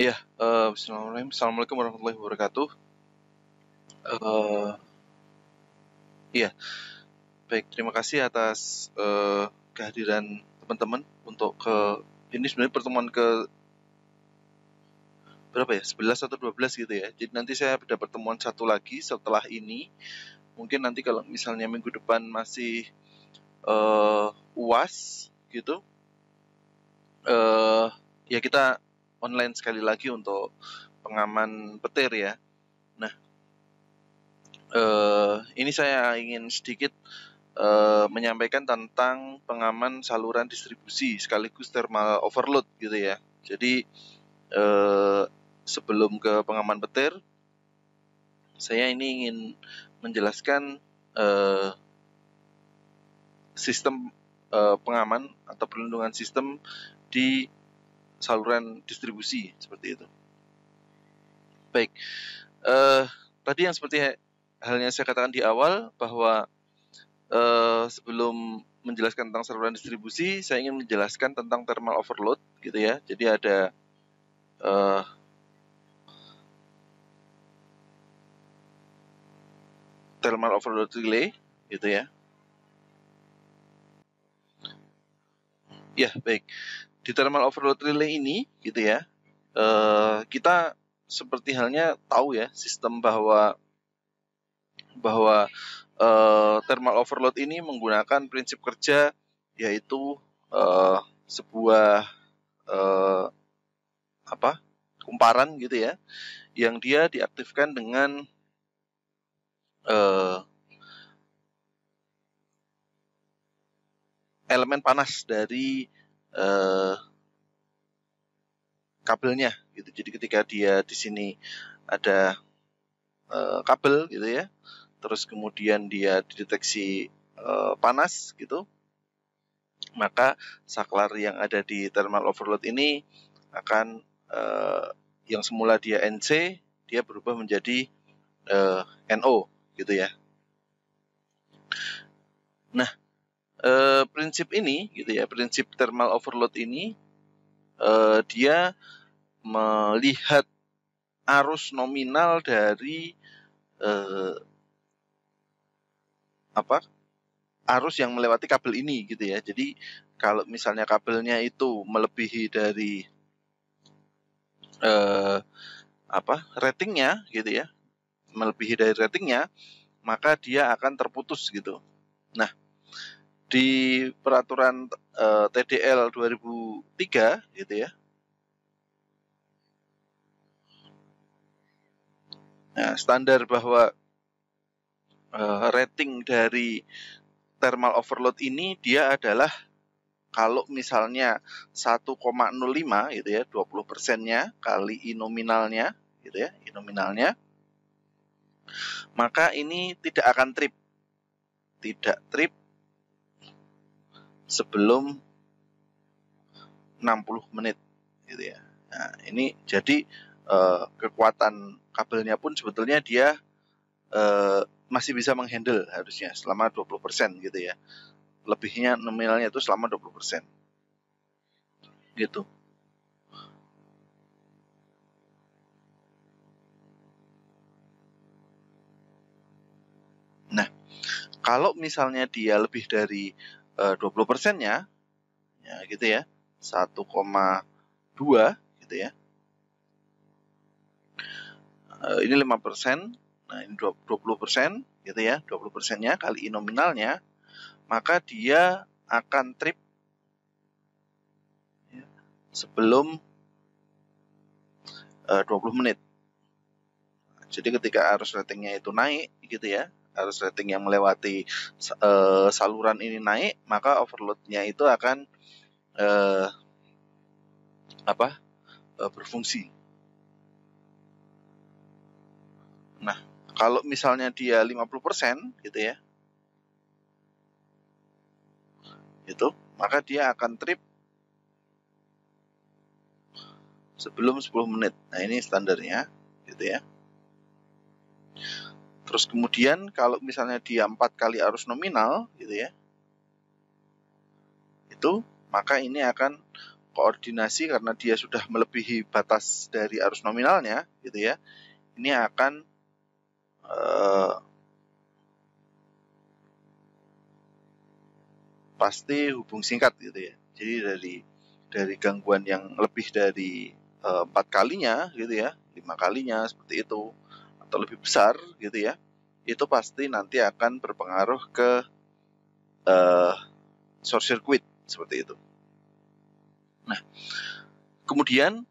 Iya, uh, Bismillahirrahmanirrahim. Assalamualaikum warahmatullahi wabarakatuh. Uh, iya, baik. Terima kasih atas uh, kehadiran teman-teman untuk ke ini sebenarnya pertemuan ke berapa ya? 11 atau 12 gitu ya. Jadi nanti saya ada pertemuan satu lagi setelah ini. Mungkin nanti kalau misalnya minggu depan masih uh, UAS gitu. Uh, ya kita online sekali lagi untuk pengaman petir ya. Nah, eh, ini saya ingin sedikit eh, menyampaikan tentang pengaman saluran distribusi sekaligus thermal overload gitu ya. Jadi eh, sebelum ke pengaman petir, saya ini ingin menjelaskan eh, sistem eh, pengaman atau perlindungan sistem di saluran distribusi seperti itu. Baik, uh, tadi yang seperti halnya saya katakan di awal bahwa uh, sebelum menjelaskan tentang saluran distribusi, saya ingin menjelaskan tentang thermal overload, gitu ya. Jadi ada uh, thermal overload relay, gitu ya. Ya, baik di thermal overload relay ini gitu ya eh, kita seperti halnya tahu ya sistem bahwa bahwa eh, thermal overload ini menggunakan prinsip kerja yaitu eh, sebuah eh, apa kumparan gitu ya yang dia diaktifkan dengan eh, elemen panas dari uh, kabelnya gitu. Jadi ketika dia di sini ada uh, kabel gitu ya, terus kemudian dia dideteksi uh, panas gitu, maka saklar yang ada di thermal overload ini akan uh, yang semula dia NC dia berubah menjadi uh, NO gitu ya. Nah, Eh, prinsip ini gitu ya prinsip thermal overload ini eh, dia melihat arus nominal dari eh, apa arus yang melewati kabel ini gitu ya jadi kalau misalnya kabelnya itu melebihi dari apa ratingnya gitu ya melebihi dari ratingnya maka dia akan terputus gitu nah di peraturan uh, TDL 2003 gitu ya. Nah, standar bahwa uh, rating dari thermal overload ini dia adalah kalau misalnya 1,05 gitu ya, 20 persennya kali I nominalnya gitu ya, I nominalnya, maka ini tidak akan trip. Tidak trip sebelum 60 menit gitu ya. Nah, ini jadi eh, kekuatan kabelnya pun sebetulnya dia eh, masih bisa menghandle harusnya selama 20% gitu ya. Lebihnya nominalnya itu selama 20%. Gitu. Nah, kalau misalnya dia lebih dari 20 eh, persennya, ya gitu ya, 1,2 gitu ya. Eh, ini 5 persen, nah ini 20 persen, gitu ya, 20 persennya kali nominalnya, maka dia akan trip ya, sebelum 20 eh, menit. Jadi ketika arus ratingnya itu naik, gitu ya, harus rating yang melewati uh, saluran ini naik maka overloadnya itu akan uh, apa uh, berfungsi nah kalau misalnya dia 50% gitu ya itu maka dia akan trip sebelum 10 menit nah ini standarnya gitu ya Terus kemudian kalau misalnya dia empat kali arus nominal gitu ya, itu maka ini akan koordinasi karena dia sudah melebihi batas dari arus nominalnya gitu ya. Ini akan uh, pasti hubung singkat gitu ya. Jadi dari dari gangguan yang lebih dari eh, empat kalinya gitu ya, lima kalinya seperti itu atau lebih besar gitu ya itu pasti nanti akan berpengaruh ke uh, short circuit seperti itu. Nah, kemudian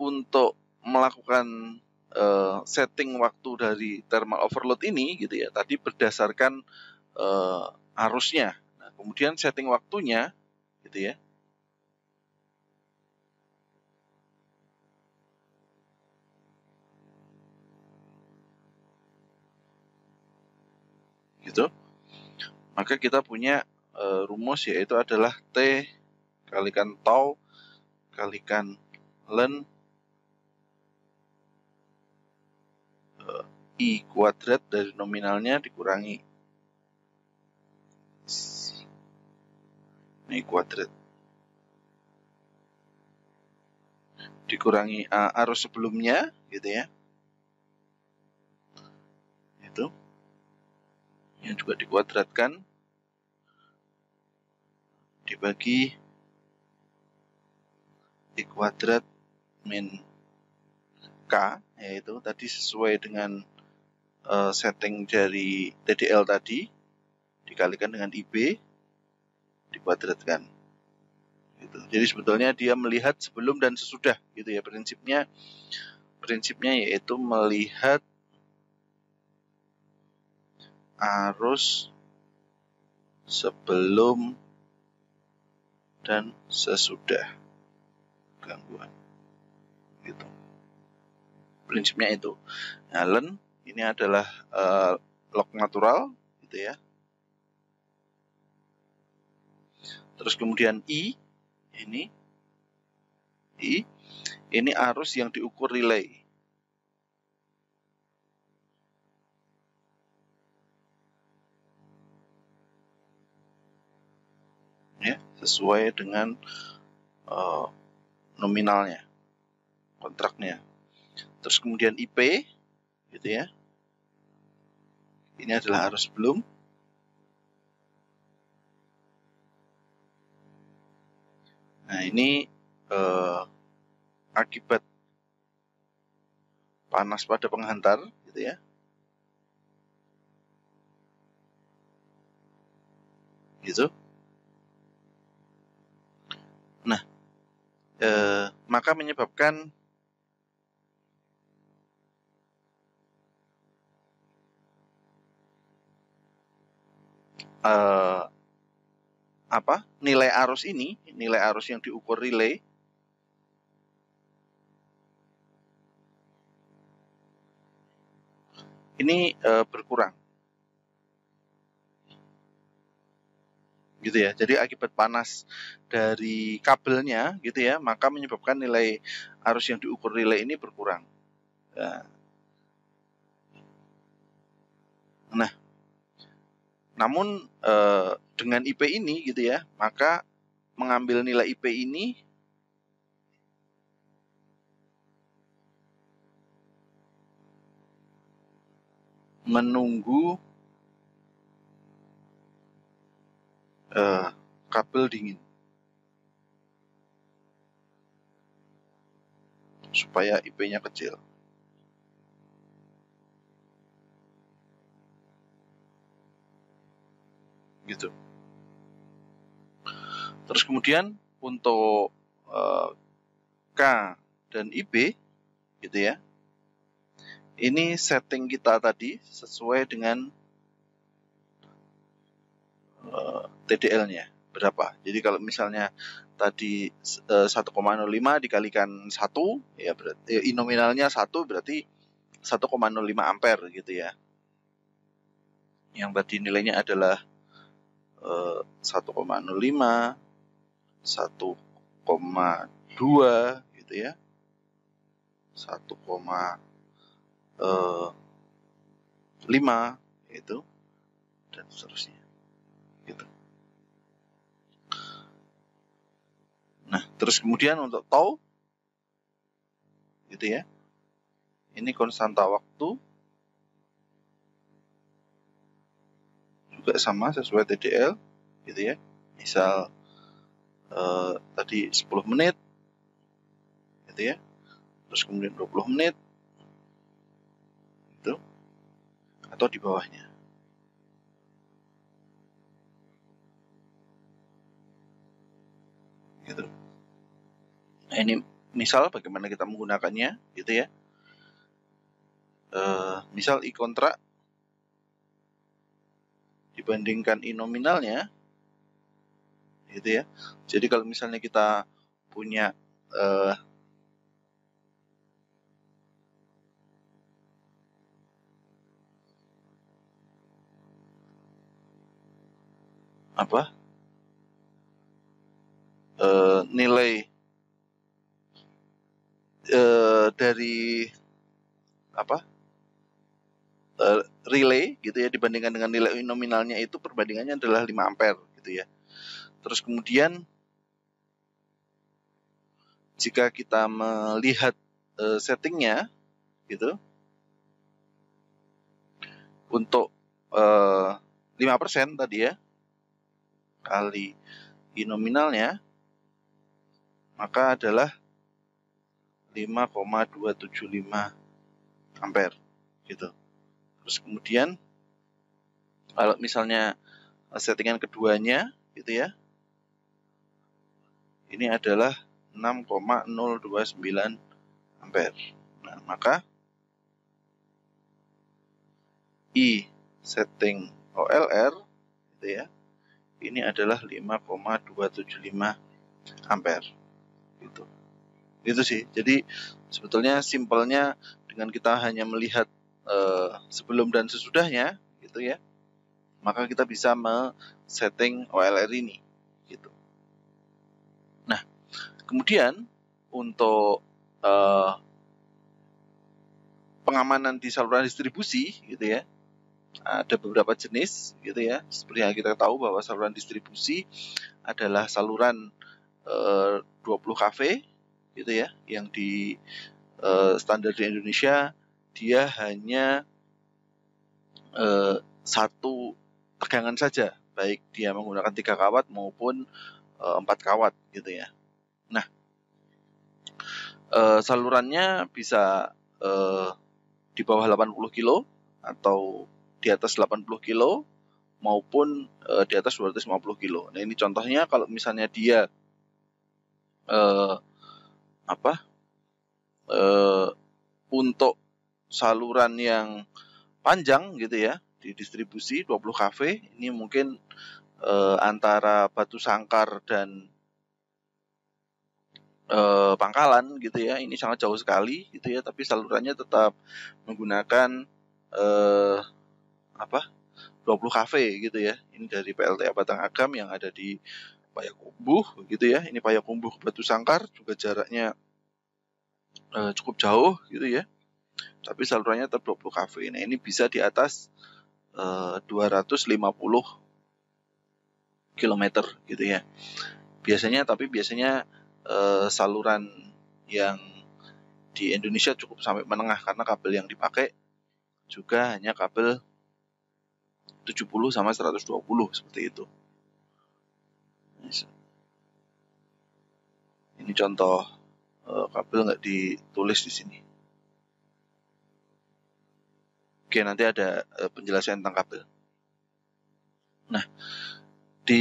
untuk melakukan uh, setting waktu dari thermal overload ini gitu ya, tadi berdasarkan uh, arusnya. Nah, kemudian setting waktunya gitu ya. gitu maka kita punya e, rumus yaitu adalah T kalikan tau kalikan len e, I kuadrat dari nominalnya dikurangi ini kuadrat dikurangi A eh, arus sebelumnya gitu ya yang juga dikuadratkan dibagi dikuadrat kuadrat min k yaitu tadi sesuai dengan uh, setting dari TDL tadi dikalikan dengan IB dikuadratkan gitu. Jadi sebetulnya dia melihat sebelum dan sesudah gitu ya prinsipnya prinsipnya yaitu melihat arus sebelum dan sesudah gangguan. Gitu. Prinsipnya itu. Nah, ini adalah uh, log natural gitu ya. Terus kemudian I ini I ini arus yang diukur relay ya, sesuai dengan uh, nominalnya kontraknya. Terus kemudian IP gitu ya. Ini adalah harus belum Nah, ini eh, akibat panas pada penghantar, gitu ya. Gitu. Nah, hmm. eh, maka menyebabkan eh, apa nilai arus ini, nilai arus yang diukur relay ini eh, berkurang. gitu ya. Jadi akibat panas dari kabelnya gitu ya, maka menyebabkan nilai arus yang diukur relay ini berkurang. Nah, nah. namun eh, dengan IP ini gitu ya, maka mengambil nilai IP ini menunggu uh, eh, kabel dingin supaya IP-nya kecil. Gitu. Terus kemudian untuk uh, K dan IP gitu ya. Ini setting kita tadi sesuai dengan Eh, TDL-nya berapa. Jadi kalau misalnya tadi uh, eh, 1,05 dikalikan 1 ya berarti ya, nominalnya 1 berarti 1,05 ampere gitu ya. Yang tadi nilainya adalah uh, 1,05 1,2 gitu ya. 1, 5 itu dan seterusnya gitu. Nah, terus kemudian untuk tau gitu ya. Ini konstanta waktu juga sama sesuai TDL gitu ya. Misal eh, tadi 10 menit gitu ya. Terus kemudian 20 menit itu atau di bawahnya. gitu. Nah, ini misal bagaimana kita menggunakannya gitu ya. Uh, misal i kontrak dibandingkan i nominalnya gitu ya. Jadi kalau misalnya kita punya uh, apa uh, nilai uh, dari apa uh, relay gitu ya dibandingkan dengan nilai nominalnya itu perbandingannya adalah 5 ampere gitu ya. Terus kemudian jika kita melihat uh, settingnya gitu untuk uh, 5% tadi ya kali i nominalnya maka adalah 5,275 ampere gitu. Terus kemudian kalau misalnya settingan keduanya gitu ya. Ini adalah 6,029 ampere. Nah, maka I setting OLR gitu ya. Ini adalah 5,275 ampere gitu itu sih jadi sebetulnya simpelnya dengan kita hanya melihat uh, sebelum dan sesudahnya gitu ya maka kita bisa setting OLR ini gitu nah kemudian untuk uh, pengamanan di saluran distribusi gitu ya ada beberapa jenis gitu ya seperti yang kita tahu bahwa saluran distribusi adalah saluran 20 eh, kafe gitu ya yang di uh, standar di Indonesia dia hanya uh, satu tegangan saja baik dia menggunakan tiga kawat maupun empat kawat gitu ya nah salurannya bisa di bawah 80 kilo atau di atas 80 kilo maupun uh, di atas 250 kilo. Nah ini contohnya kalau misalnya dia eh, apa eh, untuk saluran yang panjang gitu ya di distribusi 20 kV ini mungkin eh, antara Batu Sangkar dan eh, Pangkalan gitu ya ini sangat jauh sekali gitu ya tapi salurannya tetap menggunakan eh, apa 20 kV gitu ya ini dari PLTA Batang Agam yang ada di Payakumbuh gitu ya. Ini Payakumbuh ke Batu Sangkar juga jaraknya e, cukup jauh gitu ya. Tapi salurannya terblok-blok kafe. Nah, ini bisa di atas e, 250 km gitu ya. Biasanya tapi biasanya e, saluran yang di Indonesia cukup sampai menengah karena kabel yang dipakai juga hanya kabel 70 sama 120 seperti itu bisa ini contoh eh, kabel nggak ditulis di sini oke nanti ada eh, penjelasan tentang kabel nah di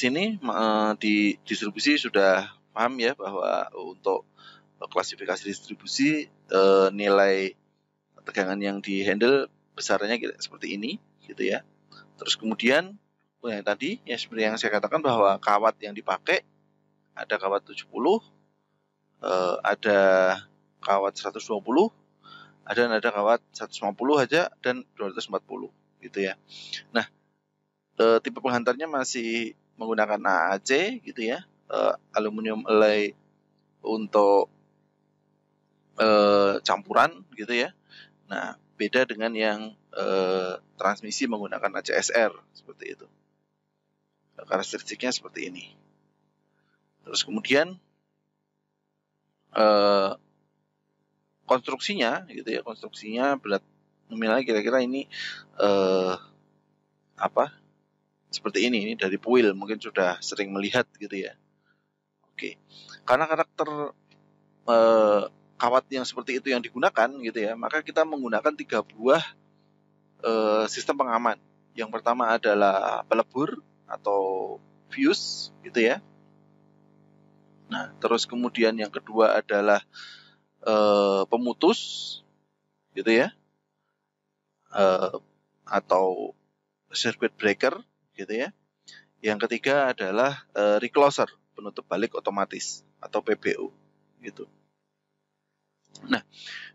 sini eh, di distribusi sudah paham ya bahwa untuk klasifikasi distribusi nilai tegangan yang dihandle besarnya seperti ini gitu ya terus kemudian ya, tadi ya seperti yang saya katakan bahwa kawat yang dipakai ada kawat 70 eh, ada kawat 120 ada ada kawat 150 aja dan 240 gitu ya nah eh, tipe penghantarnya masih menggunakan AAC gitu ya eh, aluminium alloy untuk eh, campuran gitu ya nah beda dengan yang eh, transmisi menggunakan ACSR seperti itu karakteristiknya seperti ini. Terus kemudian eh, konstruksinya gitu ya, konstruksinya berat nominalnya kira-kira ini eh, apa? Seperti ini, ini dari puil mungkin sudah sering melihat gitu ya. Oke. Karena karakter eh, kawat yang seperti itu yang digunakan gitu ya, maka kita menggunakan tiga buah eh, sistem pengaman. Yang pertama adalah pelebur, atau views gitu ya. Nah, terus kemudian yang kedua adalah e, pemutus gitu ya. E, atau circuit breaker gitu ya. Yang ketiga adalah e, recloser, penutup balik otomatis atau PBO gitu. Nah,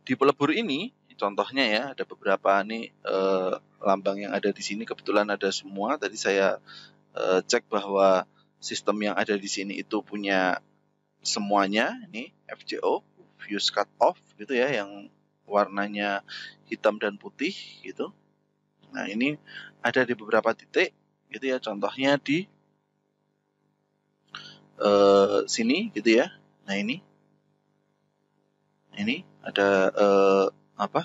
di pelebur ini contohnya ya ada beberapa nih e, lambang yang ada di sini kebetulan ada semua tadi saya Eh, cek bahwa sistem yang ada di sini itu punya semuanya ini FCO fuse cut off gitu ya yang warnanya hitam dan putih gitu. Nah, ini ada di beberapa titik gitu ya contohnya di uh, sini gitu ya. Nah, ini ini ada uh, apa?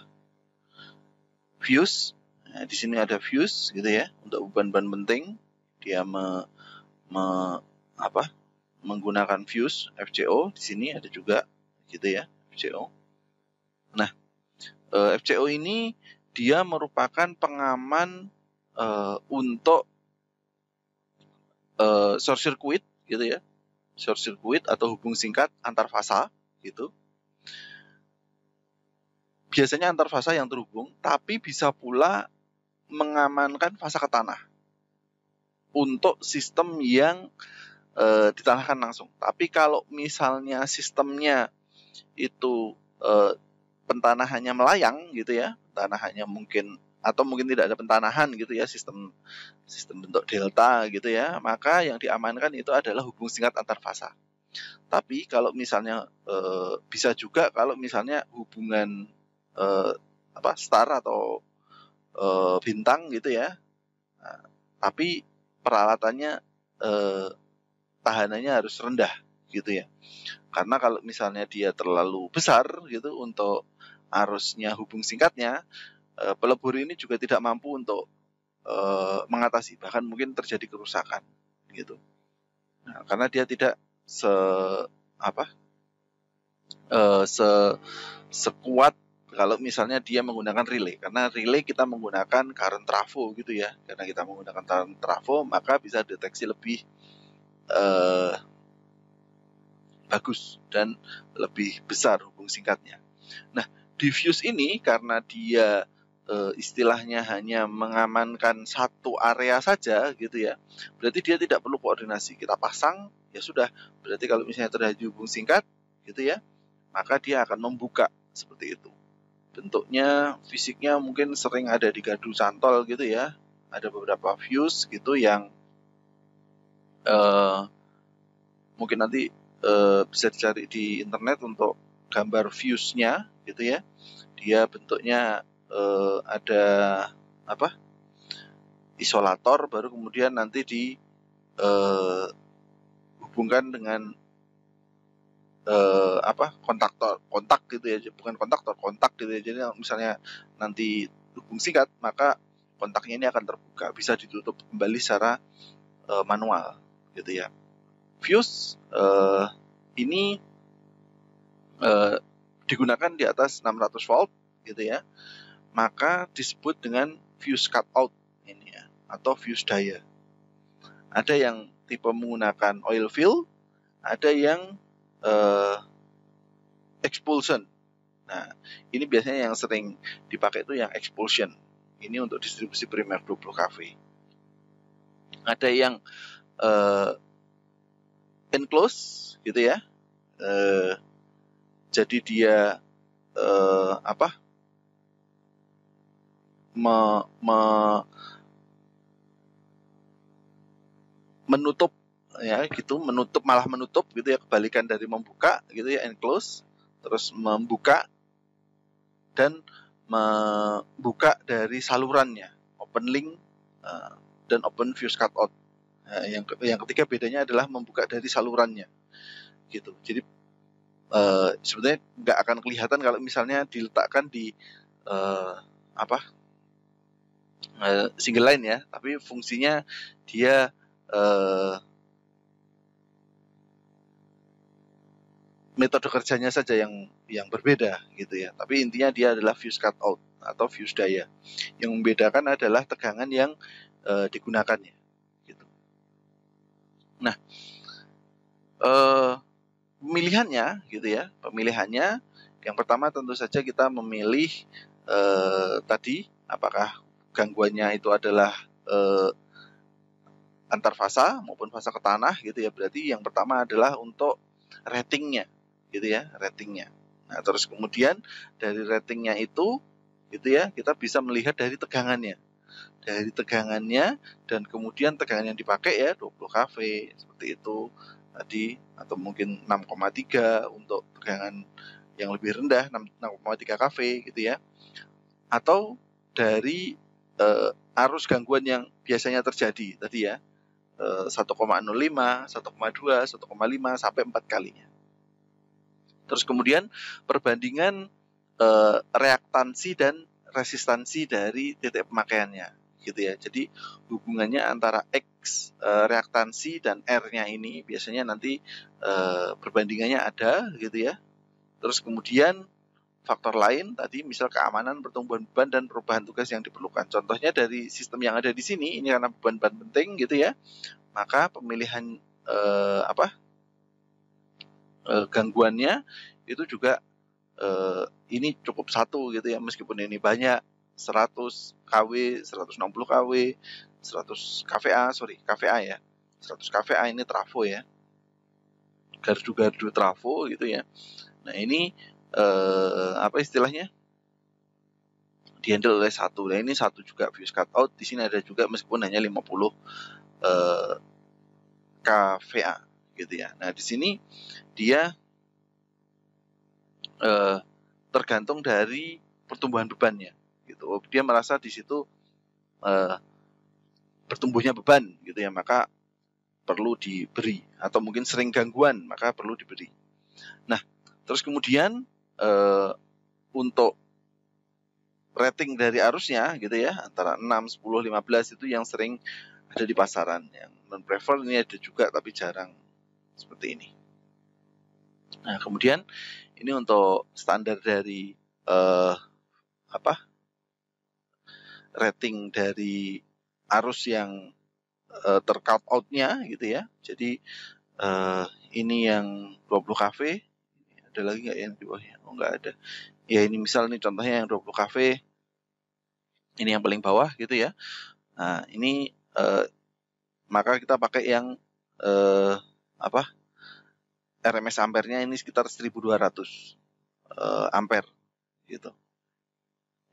Fuse, Nah, di sini ada fuse, gitu ya untuk beban-beban penting dia me, me apa menggunakan fuse FCO di sini ada juga gitu ya FCO. Nah eh, FCO ini dia merupakan pengaman uh, untuk uh, short circuit gitu ya short circuit atau hubung singkat antar fasa gitu biasanya antar fasa yang terhubung tapi bisa pula mengamankan fasa ke tanah untuk sistem yang e, ditanahkan langsung. Tapi kalau misalnya sistemnya itu e, pentanahannya melayang gitu ya, pentanahannya mungkin atau mungkin tidak ada pentanahan gitu ya sistem sistem bentuk delta gitu ya maka yang diamankan itu adalah hubung singkat antar fasa tapi kalau misalnya e, bisa juga kalau misalnya hubungan e, apa star atau e, bintang gitu ya nah, tapi peralatannya eh, tahanannya harus rendah gitu ya. Karena kalau misalnya dia terlalu besar gitu untuk arusnya hubung singkatnya, eh, pelebur ini juga tidak mampu untuk eh, mengatasi bahkan mungkin terjadi kerusakan gitu. Nah, karena dia tidak se apa? Eh, se sekuat kalau misalnya dia menggunakan relay karena relay kita menggunakan current trafo gitu ya karena kita menggunakan current trafo maka bisa deteksi lebih uh, bagus dan lebih besar hubung singkatnya nah diffuse ini karena dia uh, istilahnya hanya mengamankan satu area saja gitu ya. Berarti dia tidak perlu koordinasi. Kita pasang ya sudah. Berarti kalau misalnya terjadi hubung singkat gitu ya, maka dia akan membuka seperti itu bentuknya fisiknya mungkin sering ada di gadu santol gitu ya ada beberapa views gitu yang uh, mungkin nanti uh, bisa dicari di internet untuk gambar viewsnya gitu ya dia bentuknya uh, ada apa isolator baru kemudian nanti di uh, hubungkan dengan eh, apa kontaktor kontak gitu ya bukan kontaktor kontak gitu ya jadi misalnya nanti dukung singkat maka kontaknya ini akan terbuka bisa ditutup kembali secara eh, manual gitu ya fuse eh, ini eh, digunakan di atas 600 volt gitu ya maka disebut dengan fuse cut out ini ya atau fuse daya ada yang tipe menggunakan oil fill ada yang uh, expulsion. Nah, ini biasanya yang sering dipakai itu yang expulsion. Ini untuk distribusi primer 20 kV. Ada yang uh, enclose gitu ya. Uh, jadi dia uh, apa? Me, me, menutup ya gitu menutup malah menutup gitu ya kebalikan dari membuka gitu ya enclose terus membuka dan membuka dari salurannya open link eh, dan open fuse cutout out nah, yang yang ketiga bedanya adalah membuka dari salurannya gitu jadi eh, sebenarnya nggak akan kelihatan kalau misalnya diletakkan di eh, apa single line ya tapi fungsinya dia uh, metode kerjanya saja yang yang berbeda gitu ya. Tapi intinya dia adalah fuse cut out atau fuse daya. Yang membedakan adalah tegangan yang e, digunakannya gitu. Nah, e, pemilihannya gitu ya. Pemilihannya yang pertama tentu saja kita memilih e, tadi apakah gangguannya itu adalah e, antar fasa maupun fasa ke tanah gitu ya berarti yang pertama adalah untuk ratingnya gitu ya ratingnya. Nah, terus kemudian dari ratingnya itu gitu ya, kita bisa melihat dari tegangannya. Dari tegangannya dan kemudian tegangan yang dipakai ya 20 kV seperti itu tadi atau mungkin 6,3 untuk tegangan yang lebih rendah 6,3 kV gitu ya. Atau dari uh, arus gangguan yang biasanya terjadi tadi ya 1,05, 1,2, 1,5 sampai 4 kalinya. Terus kemudian perbandingan e, reaktansi dan resistansi dari titik pemakaiannya gitu ya. Jadi hubungannya antara X e, reaktansi dan R-nya ini biasanya nanti e, perbandingannya ada gitu ya. Terus kemudian faktor lain tadi misal keamanan, pertumbuhan beban dan perubahan tugas yang diperlukan. Contohnya dari sistem yang ada di sini ini karena beban-beban penting gitu ya. Maka pemilihan e, apa? Eh, gangguannya itu juga uh, ini cukup satu gitu ya meskipun ini banyak 100 KW, 160 KW, 100 KVA, sorry KVA ya, 100 KVA ini trafo ya, gardu-gardu trafo gitu ya. Nah ini eh, apa istilahnya? Dihandle oleh satu. Nah ini satu juga fuse cut out Di sini ada juga meskipun hanya 50 eh, KVA gitu ya. Nah, di sini dia eh, tergantung dari pertumbuhan bebannya gitu. Dia merasa di situ eh, bertumbuhnya beban gitu ya, maka perlu diberi atau mungkin sering gangguan, maka perlu diberi. Nah, terus kemudian eh, untuk rating dari arusnya gitu ya, antara 6, 10, 15 itu yang sering ada di pasaran yang non prefer ini ada juga tapi jarang seperti ini. Nah, kemudian ini untuk standar dari uh, apa? rating dari arus yang eh, tercut out-nya gitu ya. Jadi uh, ini yang 20 kV. ada lagi nggak yang di bawahnya? Oh nggak ada. Ya ini misal nih contohnya yang 20 kV. Ini yang paling bawah gitu ya. Nah ini uh, maka kita pakai yang eh, apa RMS ampernya ini sekitar 1200 uh, ampere gitu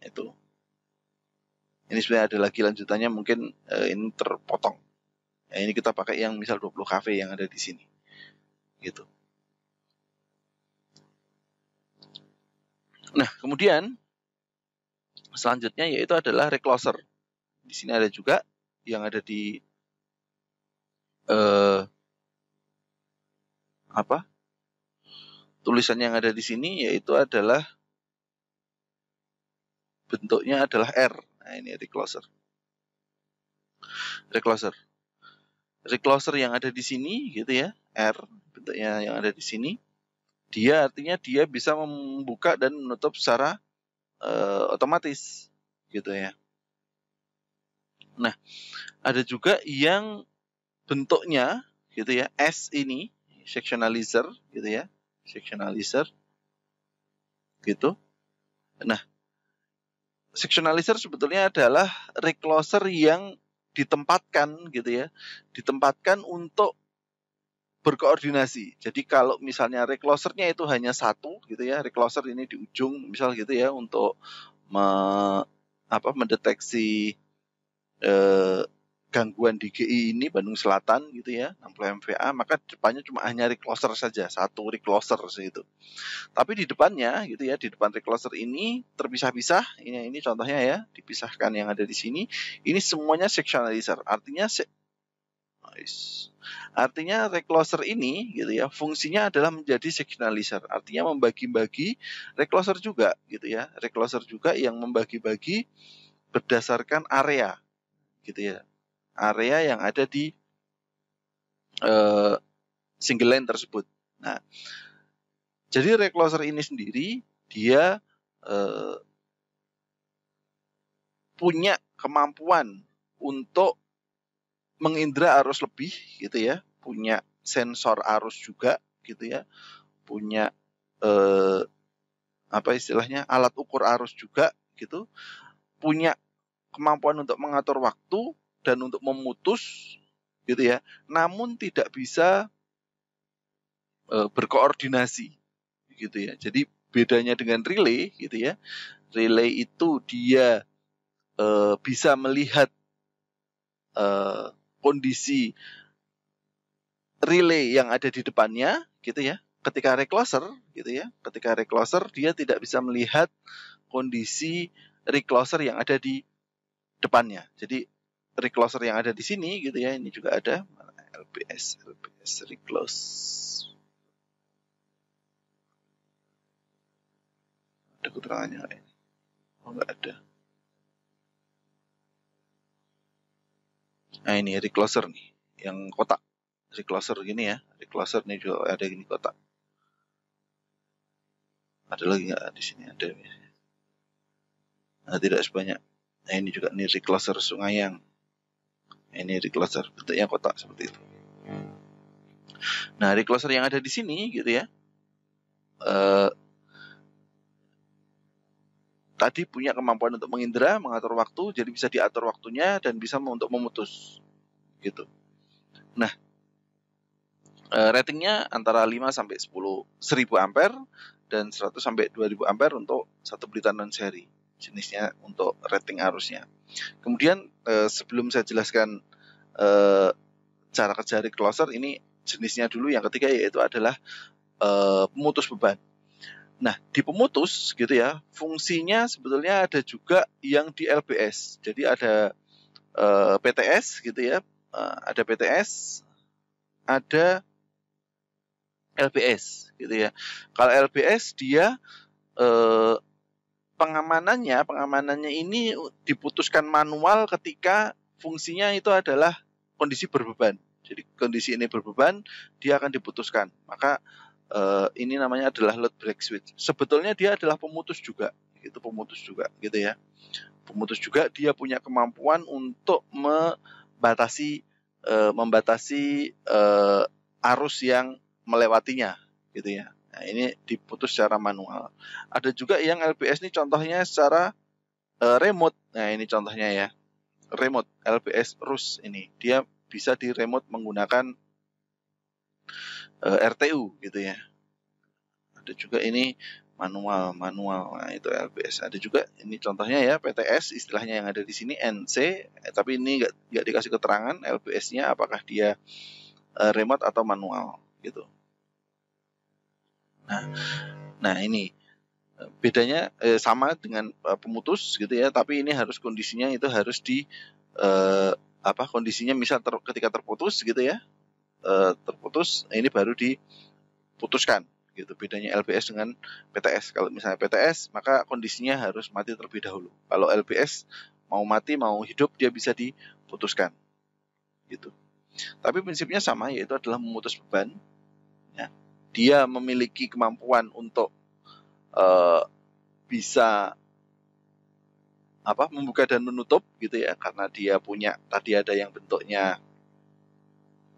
itu ini sebenarnya ada lagi lanjutannya mungkin uh, ini terpotong ya, ini kita pakai yang misal 20 kV yang ada di sini gitu nah kemudian selanjutnya yaitu adalah recloser di sini ada juga yang ada di eh, uh, apa tulisan yang ada di sini yaitu adalah bentuknya adalah R. Nah, ini recloser. Recloser. Recloser yang ada di sini gitu ya, R bentuknya yang ada di sini. Dia artinya dia bisa membuka dan menutup secara uh, otomatis gitu ya. Nah, ada juga yang bentuknya gitu ya, S ini sectionalizer gitu ya sectionalizer gitu nah sectionalizer sebetulnya adalah recloser yang ditempatkan gitu ya ditempatkan untuk berkoordinasi jadi kalau misalnya reclosernya itu hanya satu gitu ya recloser ini di ujung misal gitu ya untuk me, apa mendeteksi eh, gangguan di GI ini Bandung Selatan gitu ya 60 MVA maka depannya cuma hanya recloser saja satu recloser itu tapi di depannya gitu ya di depan recloser ini terpisah-pisah ini ini contohnya ya dipisahkan yang ada di sini ini semuanya sectionalizer artinya se nice. Artinya recloser ini gitu ya, fungsinya adalah menjadi sectionalizer Artinya membagi-bagi recloser juga gitu ya. Recloser juga yang membagi-bagi berdasarkan area gitu ya area yang ada di uh, single lane tersebut. Nah, jadi recloser ini sendiri dia uh, punya kemampuan untuk mengindra arus lebih gitu ya, punya sensor arus juga gitu ya, punya eh, apa istilahnya alat ukur arus juga gitu, punya kemampuan untuk mengatur waktu dan untuk memutus gitu ya namun tidak bisa eh, berkoordinasi gitu ya jadi bedanya dengan relay gitu ya relay itu dia eh, bisa melihat eh, kondisi relay yang ada di depannya gitu ya ketika recloser gitu ya ketika recloser dia tidak bisa melihat kondisi recloser yang ada di depannya jadi recloser yang ada di sini gitu ya. Ini juga ada LPS LPS reclose. Ada keterangannya ini? Oh nggak ada. Nah ini recloser nih, yang kotak. Recloser gini ya, recloser nih juga ada gini kotak. Ada lagi nggak di sini? Ada. Nah, tidak sebanyak. Nah ini juga nih recloser yang ini recloser bentuknya kotak seperti itu. Nah, recloser yang ada di sini gitu ya. Eh, tadi punya kemampuan untuk mengindra, mengatur waktu, jadi bisa diatur waktunya dan bisa untuk memutus gitu. Nah, eh, ratingnya antara 5 sampai 10 1000 ampere dan 100 sampai 2000 ampere untuk satu belitan non seri jenisnya untuk rating arusnya. Kemudian eh, sebelum saya jelaskan eh, cara kerja recloser ini jenisnya dulu yang ketiga yaitu adalah eh, pemutus beban. Nah, di pemutus gitu ya, fungsinya sebetulnya ada juga yang di LBS. Jadi ada eh, PTS gitu ya, eh, ada PTS, ada LBS gitu ya. Kalau LBS dia eh, pengamanannya pengamanannya ini diputuskan manual ketika fungsinya itu adalah kondisi berbeban. Jadi kondisi ini berbeban, dia akan diputuskan. Maka eh, ini namanya adalah load break switch. Sebetulnya dia adalah pemutus juga, itu pemutus juga, gitu ya. Pemutus juga dia punya kemampuan untuk membatasi eh, membatasi eh, arus yang melewatinya, gitu ya. Nah, ini diputus secara manual. Ada juga yang LPS ini contohnya secara uh, remote. Nah, ini contohnya ya. Remote LPS RUS ini. Dia bisa di remote menggunakan uh, eh, RTU gitu ya. Ada juga ini manual manual nah, itu LPS ada juga ini contohnya ya PTS istilahnya yang ada di sini NC eh, tapi ini nggak dikasih keterangan LPS-nya apakah dia uh, remote atau manual gitu Nah, nah ini bedanya eh, sama dengan eh, pemutus gitu ya, tapi ini harus kondisinya itu harus di eh, apa kondisinya misal ter, ketika terputus gitu ya, eh, terputus ini baru diputuskan gitu bedanya lps dengan PTS kalau misalnya PTS maka kondisinya harus mati terlebih dahulu kalau lps mau mati mau hidup dia bisa diputuskan gitu tapi prinsipnya sama yaitu adalah memutus beban ya dia memiliki kemampuan untuk uh, bisa apa membuka dan menutup gitu ya karena dia punya tadi ada yang bentuknya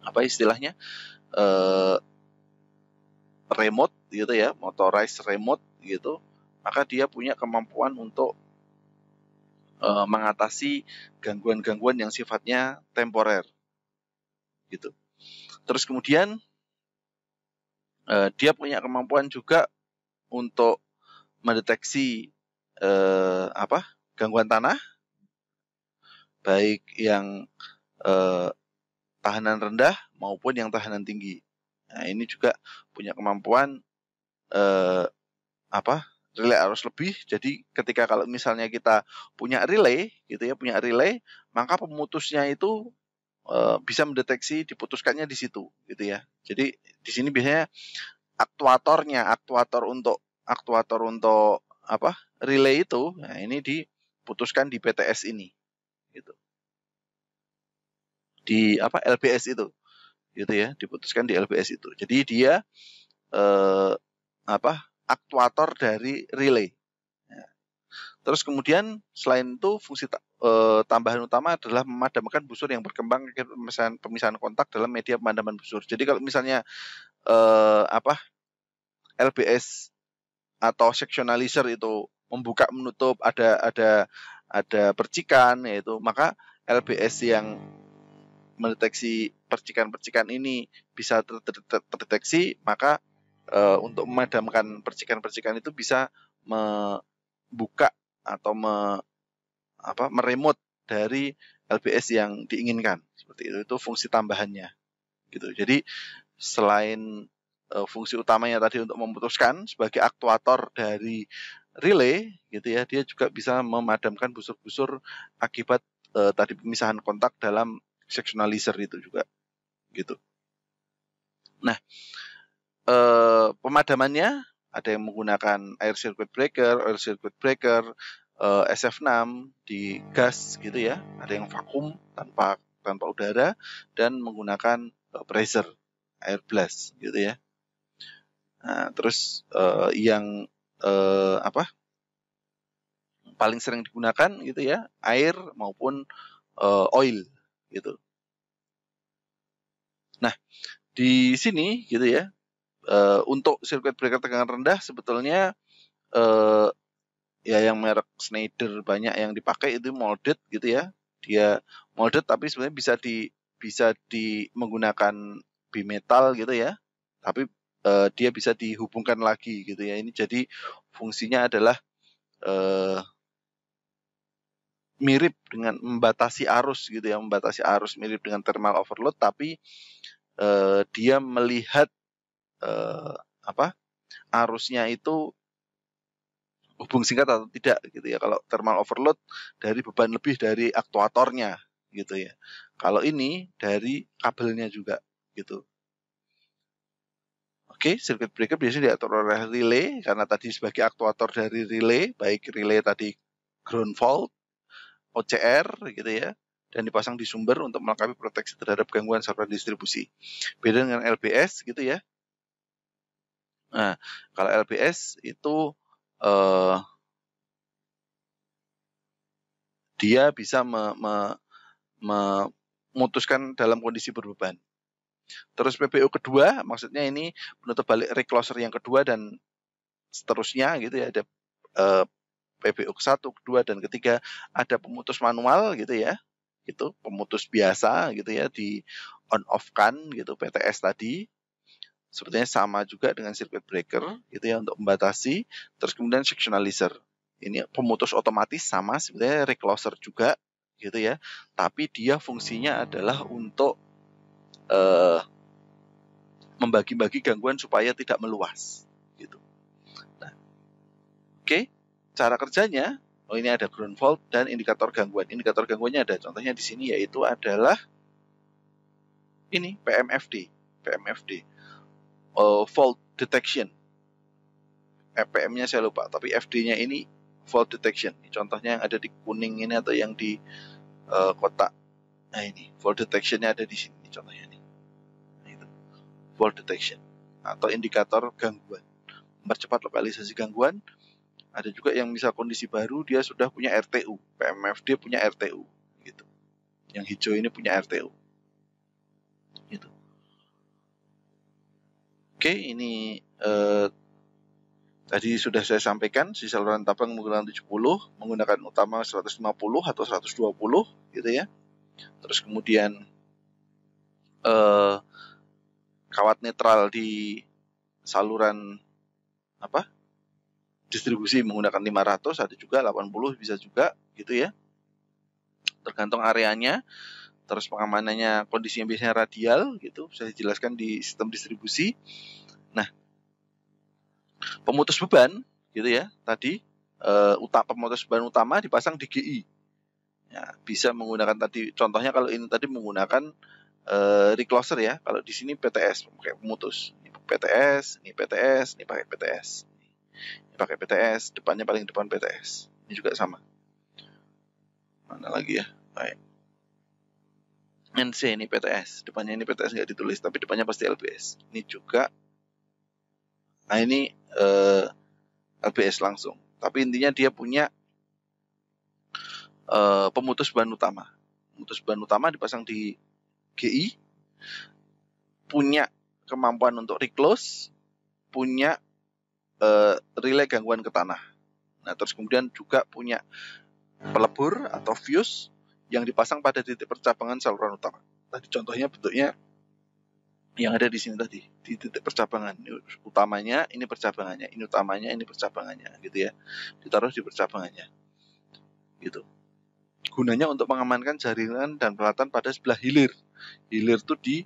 apa istilahnya uh, remote gitu ya motorized remote gitu maka dia punya kemampuan untuk uh, mengatasi gangguan-gangguan yang sifatnya temporer gitu terus kemudian uh, dia punya kemampuan juga untuk mendeteksi uh, apa gangguan tanah baik yang uh, tahanan rendah maupun yang tahanan tinggi. Nah, ini juga punya kemampuan eh, apa? relay arus lebih. Jadi ketika kalau misalnya kita punya relay gitu ya, punya relay, maka pemutusnya itu Eh, bisa mendeteksi diputuskannya di situ gitu ya. Jadi di sini biasanya aktuatornya, aktuator untuk aktuator untuk apa? relay itu. Nah, ini diputuskan di PTS ini. Gitu. Di apa? LBS itu. Gitu ya, diputuskan di LBS itu. Jadi dia eh, apa? aktuator dari relay. Nah, terus kemudian selain itu fungsi eh, tambahan utama adalah memadamkan busur yang berkembang akibat pemisahan, kontak dalam media pemadaman busur. Jadi kalau misalnya eh, apa LBS atau sectionalizer itu membuka menutup ada ada ada percikan yaitu maka LBS yang mendeteksi percikan-percikan ini bisa terdeteksi maka e, untuk memadamkan percikan-percikan itu bisa membuka atau me apa meremote dari LBS yang diinginkan seperti itu itu fungsi tambahannya gitu jadi selain uh, fungsi utamanya tadi untuk memutuskan sebagai aktuator dari relay gitu ya dia juga bisa memadamkan busur-busur akibat uh, tadi pemisahan kontak dalam sectionalizer itu juga gitu nah uh, pemadamannya ada yang menggunakan air circuit breaker, air circuit breaker, uh, eh, SF6 di gas gitu ya ada yang vakum tanpa tanpa udara dan menggunakan uh, pressure air blast gitu ya nah, terus uh, yang uh, apa paling sering digunakan gitu ya air maupun uh, oil gitu nah di sini gitu ya uh, untuk sirkuit breaker tegangan rendah sebetulnya uh, ya yang merek Schneider banyak yang dipakai itu molded gitu ya dia molded tapi sebenarnya bisa di bisa di menggunakan bimetal gitu ya tapi uh, dia bisa dihubungkan lagi gitu ya ini jadi fungsinya adalah uh, mirip dengan membatasi arus gitu ya membatasi arus mirip dengan thermal overload tapi eh, dia melihat eh, apa arusnya itu hubung singkat atau tidak gitu ya. Kalau thermal overload dari beban lebih dari aktuatornya gitu ya. Kalau ini dari kabelnya juga gitu. Oke, okay, circuit breaker biasanya diatur oleh relay karena tadi sebagai aktuator dari relay, baik relay tadi ground fault, OCR gitu ya, dan dipasang di sumber untuk melengkapi proteksi terhadap gangguan server distribusi. Beda dengan lps gitu ya. Nah, kalau lps itu uh, dia bisa me, me, memutuskan dalam kondisi berbeban. Terus PPU kedua, maksudnya ini penutup balik recloser yang kedua dan seterusnya gitu ya ada uh, eh, PPU ke-1, ke dan ketiga ada pemutus manual gitu ya. Gitu, pemutus biasa gitu ya di on off kan gitu PTS tadi sebetulnya sama juga dengan circuit breaker hmm? gitu ya untuk membatasi terus kemudian sectionalizer ini pemutus otomatis sama sebetulnya recloser juga gitu ya tapi dia fungsinya adalah untuk uh, membagi-bagi gangguan supaya tidak meluas gitu nah, oke okay. cara kerjanya oh ini ada ground fault dan indikator gangguan indikator gangguannya ada contohnya di sini yaitu adalah ini PMFD PMFD uh, fault detection. EPM-nya saya lupa, tapi FD-nya ini fault detection. Contohnya yang ada di kuning ini atau yang di uh, kotak. Nah ini, fault detection-nya ada di sini contohnya ini. Nah, itu. Fault detection atau indikator gangguan. Mempercepat lokalisasi gangguan. Ada juga yang misal kondisi baru dia sudah punya RTU, PMFD punya RTU gitu. Yang hijau ini punya RTU. Gitu. Oke, ini eh, tadi sudah saya sampaikan si saluran tapang menggunakan 70, menggunakan utama 150 atau 120 gitu ya. Terus kemudian eh, kawat netral di saluran apa? distribusi menggunakan 500 ada juga 80 bisa juga gitu ya. Tergantung areanya terus pengamanannya kondisinya biasanya radial gitu bisa dijelaskan di sistem distribusi nah pemutus beban gitu ya tadi e, eh, utak pemutus beban utama dipasang di GI ya, bisa menggunakan tadi contohnya kalau ini tadi menggunakan e, recloser ya kalau di sini PTS pakai pemutus ini PTS ini PTS ini pakai PTS ini pakai PTS depannya paling depan PTS ini juga sama mana lagi ya baik NC ini PTS depannya ini PTS nggak ditulis tapi depannya pasti LBS ini juga nah ini uh, eh, LBS langsung tapi intinya dia punya uh, pemutus bahan utama pemutus bahan utama dipasang di GI punya kemampuan untuk reclose punya uh, relay gangguan ke tanah nah terus kemudian juga punya pelebur atau fuse yang dipasang pada titik percabangan saluran utama. Tadi contohnya bentuknya yang ada di sini tadi di titik percabangan ini utamanya ini percabangannya ini utamanya ini percabangannya gitu ya ditaruh di percabangannya gitu gunanya untuk mengamankan jaringan dan peralatan pada sebelah hilir hilir itu di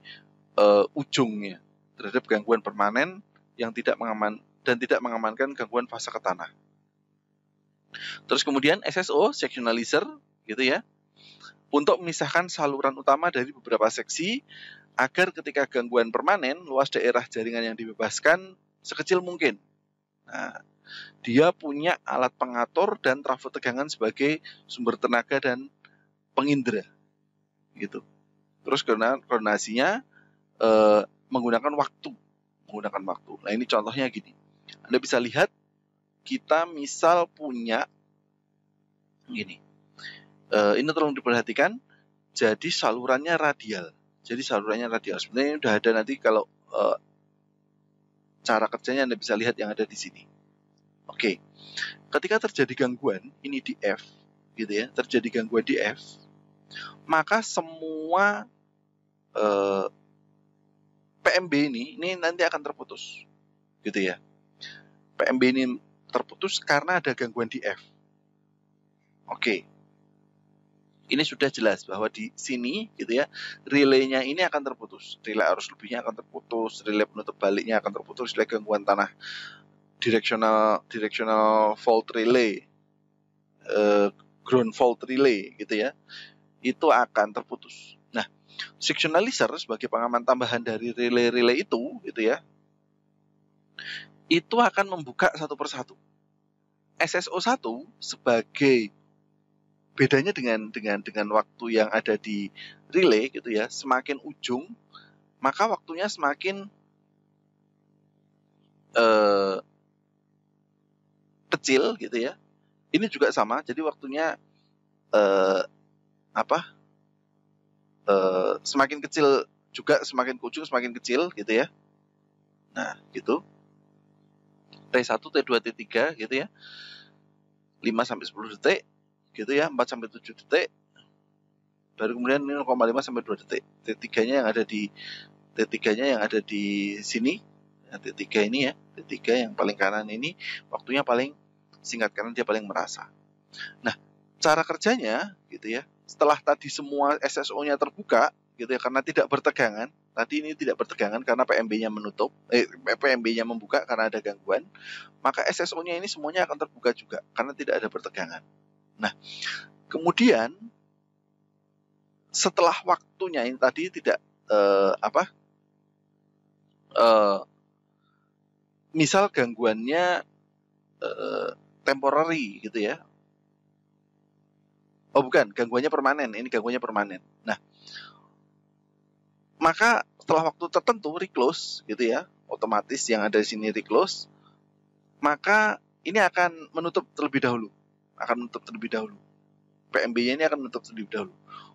uh, ujungnya terhadap gangguan permanen yang tidak mengaman dan tidak mengamankan gangguan fase ke tanah terus kemudian SSO sectionalizer gitu ya untuk memisahkan saluran utama dari beberapa seksi agar ketika gangguan permanen luas daerah jaringan yang dibebaskan sekecil mungkin. Nah, dia punya alat pengatur dan trafo tegangan sebagai sumber tenaga dan pengindra gitu. Terus koordinasinya eh, menggunakan waktu, menggunakan waktu. Nah ini contohnya gini. Anda bisa lihat kita misal punya gini uh, ini tolong diperhatikan jadi salurannya radial jadi salurannya radial sebenarnya sudah ada nanti kalau uh, cara kerjanya anda bisa lihat yang ada di sini oke okay. ketika terjadi gangguan ini di F gitu ya terjadi gangguan di F maka semua uh, eh, PMB ini ini nanti akan terputus gitu ya PMB ini terputus karena ada gangguan di F oke okay ini sudah jelas bahwa di sini gitu ya relaynya ini akan terputus relay arus lebihnya akan terputus relay penutup baliknya akan terputus relay gangguan tanah directional directional fault relay uh, ground fault relay gitu ya itu akan terputus nah sectionalizer sebagai pengaman tambahan dari relay-relay itu gitu ya itu akan membuka satu persatu SSO1 sebagai bedanya dengan dengan dengan waktu yang ada di relay gitu ya semakin ujung maka waktunya semakin uh, kecil gitu ya ini juga sama jadi waktunya uh, apa uh, semakin kecil juga semakin ke ujung semakin kecil gitu ya nah gitu T1 T2 T3 gitu ya 5 sampai 10 detik gitu ya 4 sampai 7 detik baru kemudian ini 0,5 sampai 2 detik T3 nya yang ada di T3 nya yang ada di sini ya, nah, T3 ini ya T3 yang paling kanan ini waktunya paling singkat karena dia paling merasa nah cara kerjanya gitu ya setelah tadi semua SSO nya terbuka gitu ya karena tidak bertegangan tadi ini tidak bertegangan karena PMB-nya menutup, eh, PMB-nya membuka karena ada gangguan, maka SSO-nya ini semuanya akan terbuka juga karena tidak ada bertegangan. Nah, kemudian setelah waktunya ini tadi tidak uh, apa? Uh, misal gangguannya uh, temporary gitu ya. Oh bukan, gangguannya permanen. Ini gangguannya permanen. Nah, maka setelah waktu tertentu reclose gitu ya, otomatis yang ada di sini reclose, maka ini akan menutup terlebih dahulu akan menutup terlebih dahulu. PMB-nya ini akan menutup terlebih dahulu.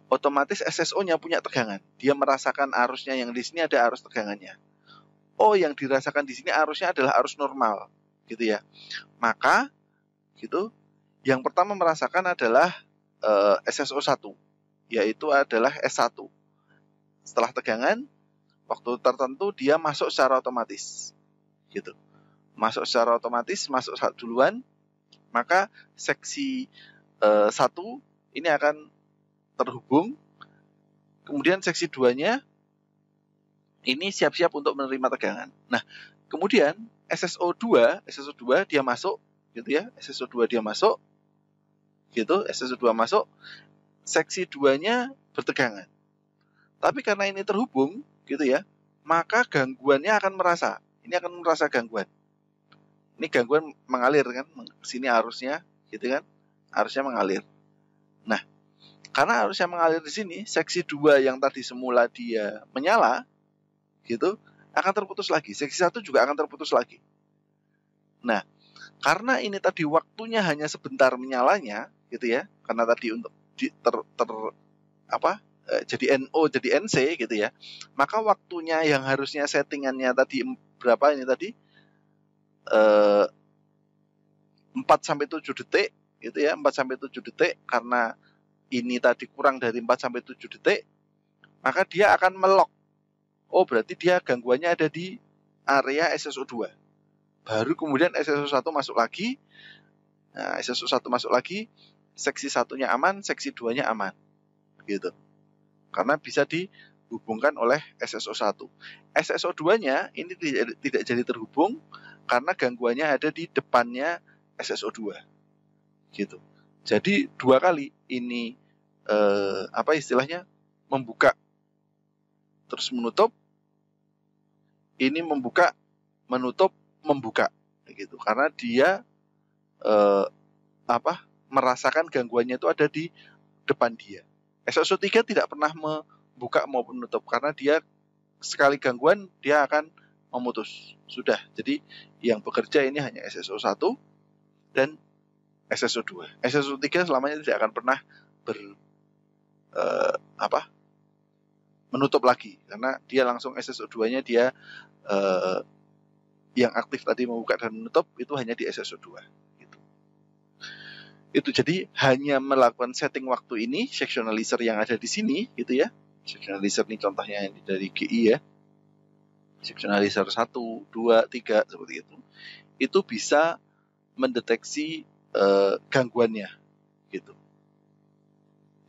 Otomatis SSO-nya punya tegangan. Dia merasakan arusnya yang di sini ada arus tegangannya. Oh, yang dirasakan di sini arusnya adalah arus normal, gitu ya. Maka, gitu, yang pertama merasakan adalah uh, eh, SSO 1, yaitu adalah S1. Setelah tegangan, waktu tertentu dia masuk secara otomatis, gitu. Masuk secara otomatis, masuk duluan, maka seksi eh, satu ini akan terhubung. Kemudian seksi nya ini siap-siap untuk menerima tegangan. Nah, kemudian SSO2, SSO2 dia masuk gitu ya, SSO2 dia masuk gitu, SSO2 masuk, seksi nya bertegangan. Tapi karena ini terhubung gitu ya, maka gangguannya akan merasa. Ini akan merasa gangguan ini gangguan mengalir kan sini arusnya gitu kan arusnya mengalir nah karena arusnya mengalir di sini seksi 2 yang tadi semula dia menyala gitu akan terputus lagi seksi satu juga akan terputus lagi nah karena ini tadi waktunya hanya sebentar menyalanya gitu ya karena tadi untuk di, ter, ter apa e, jadi NO jadi NC gitu ya maka waktunya yang harusnya settingannya tadi berapa ini tadi 4 eh, sampai 7 detik gitu ya 4 sampai 7 detik karena ini tadi kurang dari 4 sampai 7 detik maka dia akan melok oh berarti dia gangguannya ada di area SSO2 baru kemudian SSO1 masuk lagi nah, SSO1 masuk lagi seksi satunya aman seksi duanya aman gitu karena bisa dihubungkan oleh SSO1 SSO2 nya ini tidak jadi terhubung karena gangguannya ada di depannya SSO2 gitu jadi dua kali ini eh, apa istilahnya membuka terus menutup ini membuka menutup membuka gitu karena dia eh, apa merasakan gangguannya itu ada di depan dia SSO3 tidak pernah membuka maupun menutup karena dia sekali gangguan dia akan memutus. Sudah. Jadi yang bekerja ini hanya SSO1 dan SSO2. SSO3 selamanya tidak akan pernah ber uh, apa? menutup lagi karena dia langsung SSO2-nya dia uh, yang aktif tadi membuka dan menutup itu hanya di SSO2 gitu. Itu jadi hanya melakukan setting waktu ini sectionalizer yang ada di sini gitu ya. Sectionalizer ini contohnya yang dari GI ya sectionalizer 1, 2, 3 seperti itu itu bisa mendeteksi uh, gangguannya gitu.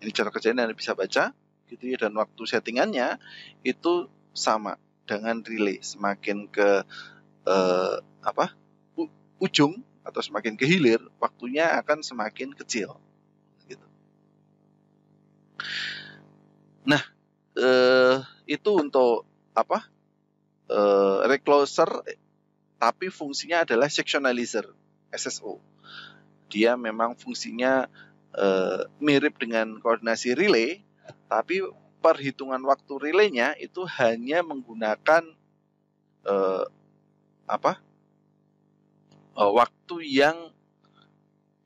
Ini cara kerjanya Anda bisa baca gitu ya dan waktu settingannya itu sama dengan relay semakin ke uh, apa u- ujung atau semakin ke hilir waktunya akan semakin kecil gitu. Nah, eh, itu untuk apa? uh, recloser tapi fungsinya adalah sectionalizer SSO. Dia memang fungsinya uh, mirip dengan koordinasi relay tapi perhitungan waktu relaynya itu hanya menggunakan uh, apa? Uh, waktu yang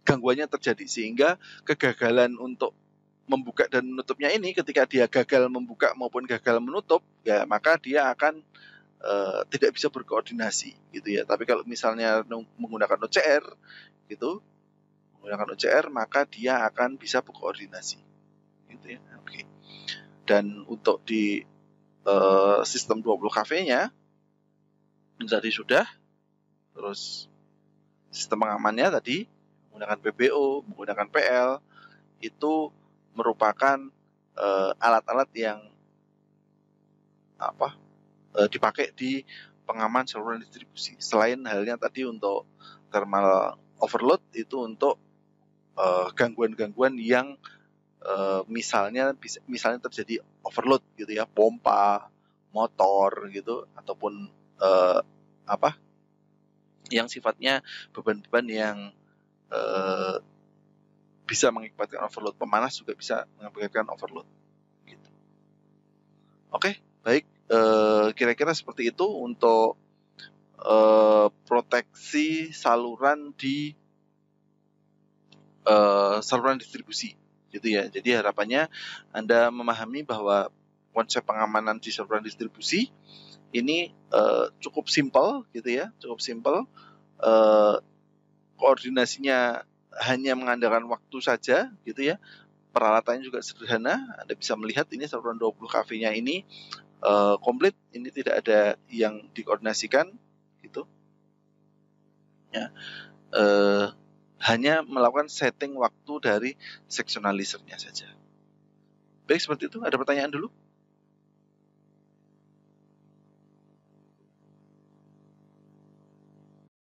gangguannya terjadi sehingga kegagalan untuk membuka dan menutupnya ini ketika dia gagal membuka maupun gagal menutup ya maka dia akan uh, tidak bisa berkoordinasi gitu ya. Tapi kalau misalnya menggunakan OCR gitu, menggunakan OCR maka dia akan bisa berkoordinasi gitu ya. Oke. Okay. Dan untuk di uh, sistem 20 kafenya tadi sudah terus sistem pengamannya tadi menggunakan PBO, menggunakan PL itu merupakan eh, alat-alat uh, alat -alat yang apa uh, dipakai di pengaman saluran distribusi. Selain halnya tadi untuk thermal overload itu untuk eh, gangguan-gangguan uh, yang uh, misalnya misalnya terjadi overload gitu ya, pompa, motor gitu ataupun uh, apa yang sifatnya beban-beban yang uh, bisa mengakibatkan overload, pemanas juga bisa mengakibatkan overload gitu. Oke, baik Eh, kira-kira seperti itu untuk e, proteksi saluran di e, saluran distribusi gitu ya. Jadi harapannya Anda memahami bahwa konsep pengamanan di saluran distribusi ini e, cukup simpel gitu ya, cukup simpel e, koordinasinya hanya mengandalkan waktu saja gitu ya. Peralatannya juga sederhana, Anda bisa melihat ini saluran 20 kv-nya ini Eh, komplit ini tidak ada yang dikoordinasikan gitu ya e, hanya melakukan setting waktu dari seksionalisernya saja baik seperti itu ada pertanyaan dulu